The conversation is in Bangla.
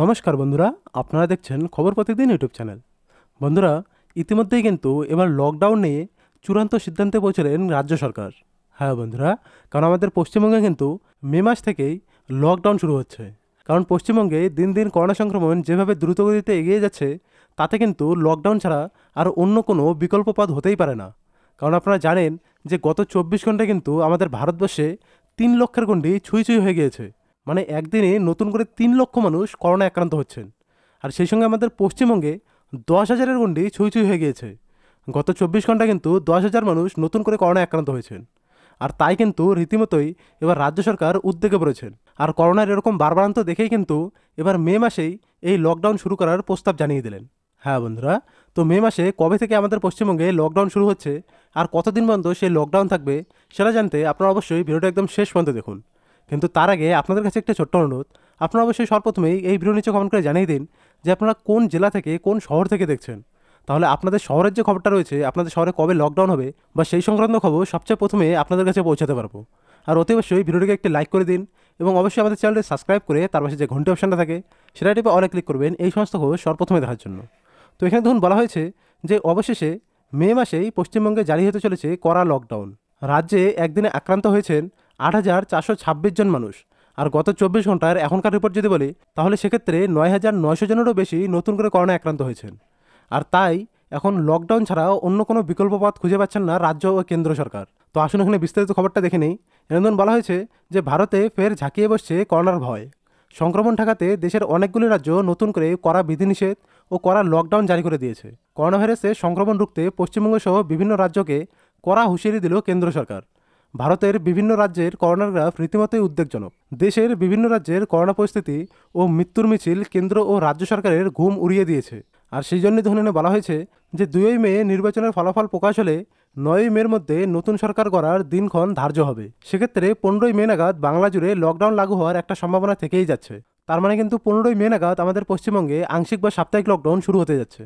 নমস্কার বন্ধুরা আপনারা দেখছেন খবর প্রতিদিন ইউটিউব চ্যানেল বন্ধুরা ইতিমধ্যেই কিন্তু এবার লকডাউন নিয়ে চূড়ান্ত সিদ্ধান্তে পৌঁছলেন রাজ্য সরকার হ্যাঁ বন্ধুরা কারণ আমাদের পশ্চিমবঙ্গে কিন্তু মে মাস থেকেই লকডাউন শুরু হচ্ছে কারণ পশ্চিমবঙ্গে দিন দিন করোনা সংক্রমণ যেভাবে দ্রুতগতিতে এগিয়ে যাচ্ছে তাতে কিন্তু লকডাউন ছাড়া আর অন্য কোনো বিকল্প পথ হতেই পারে না কারণ আপনারা জানেন যে গত চব্বিশ ঘন্টায় কিন্তু আমাদের ভারতবর্ষে তিন লক্ষের গণ্ডি ছুঁই ছুঁই হয়ে গিয়েছে মানে একদিনে নতুন করে তিন লক্ষ মানুষ করোনা আক্রান্ত হচ্ছেন আর সেই সঙ্গে আমাদের পশ্চিমবঙ্গে দশ হাজারের গন্ডি ছুঁই ছুঁই হয়ে গিয়েছে গত চব্বিশ ঘন্টা কিন্তু দশ হাজার মানুষ নতুন করে করোনা আক্রান্ত হয়েছেন আর তাই কিন্তু রীতিমতোই এবার রাজ্য সরকার উদ্যোগে পড়েছেন আর করোনার এরকম বারবারান্ত দেখেই কিন্তু এবার মে মাসেই এই লকডাউন শুরু করার প্রস্তাব জানিয়ে দিলেন হ্যাঁ বন্ধুরা তো মে মাসে কবে থেকে আমাদের পশ্চিমবঙ্গে লকডাউন শুরু হচ্ছে আর কতদিন পর্যন্ত সেই লকডাউন থাকবে সেটা জানতে আপনারা অবশ্যই ভিডিওটা একদম শেষ পর্যন্ত দেখুন কিন্তু তার আগে আপনাদের কাছে একটা ছোট্ট অনুরোধ আপনারা অবশ্যই সর্বপ্রথমেই এই ভিডিও নিচে কমেন্ট করে জানিয়ে দিন যে আপনারা কোন জেলা থেকে কোন শহর থেকে দেখছেন তাহলে আপনাদের শহরের যে খবরটা রয়েছে আপনাদের শহরে কবে লকডাউন হবে বা সেই সংক্রান্ত খবর সবচেয়ে প্রথমে আপনাদের কাছে পৌঁছাতে পারবো আর অতি অবশ্যই ভিডিওটিকে একটি লাইক করে দিন এবং অবশ্যই আমাদের চ্যানেলটি সাবস্ক্রাইব করে তার পাশে যে ঘন্টা অপশানটা থাকে সেটা টিপে অনেক ক্লিক করবেন এই সমস্ত খবর সর্বপ্রথমে দেখার জন্য তো এখানে ধরুন বলা হয়েছে যে অবশেষে মে মাসেই পশ্চিমবঙ্গে জারি হতে চলেছে কড়া লকডাউন রাজ্যে একদিনে আক্রান্ত হয়েছেন আট হাজার চারশো ছাব্বিশ জন মানুষ আর গত চব্বিশ ঘন্টার এখনকার রিপোর্ট যদি বলি তাহলে সেক্ষেত্রে নয় হাজার নয়শো জনেরও বেশি নতুন করে করোনা আক্রান্ত হয়েছেন আর তাই এখন লকডাউন ছাড়াও অন্য কোনো বিকল্প পথ খুঁজে পাচ্ছেন না রাজ্য ও কেন্দ্র সরকার তো আসুন এখানে বিস্তারিত খবরটা দেখে নেই এনন্দন বলা হয়েছে যে ভারতে ফের ঝাঁকিয়ে বসছে করোনার ভয় সংক্রমণ ঠেকাতে দেশের অনেকগুলি রাজ্য নতুন করে কড়া বিধিনিষেধ ও কড়া লকডাউন জারি করে দিয়েছে করোনা ভাইরাসের সংক্রমণ রুখতে পশ্চিমবঙ্গ সহ বিভিন্ন রাজ্যকে কড়া হুঁশিয়ারি দিল কেন্দ্র সরকার ভারতের বিভিন্ন রাজ্যের করোনার গ্রাফ রীতিমতোই উদ্বেগজনক দেশের বিভিন্ন রাজ্যের করোনা পরিস্থিতি ও মৃত্যুর মিছিল কেন্দ্র ও রাজ্য সরকারের ঘুম উড়িয়ে দিয়েছে আর সেই জন্য ধরে বলা হয়েছে যে দুই মে নির্বাচনের ফলাফল প্রকাশ হলে নয়ই মের মধ্যে নতুন সরকার গড়ার দিনক্ষণ ধার্য হবে সেক্ষেত্রে পনেরোই মে নাগাদ বাংলা জুড়ে লকডাউন লাগু হওয়ার একটা সম্ভাবনা থেকেই যাচ্ছে তার মানে কিন্তু পনেরোই মে নাগাদ আমাদের পশ্চিমবঙ্গে আংশিক বা সাপ্তাহিক লকডাউন শুরু হতে যাচ্ছে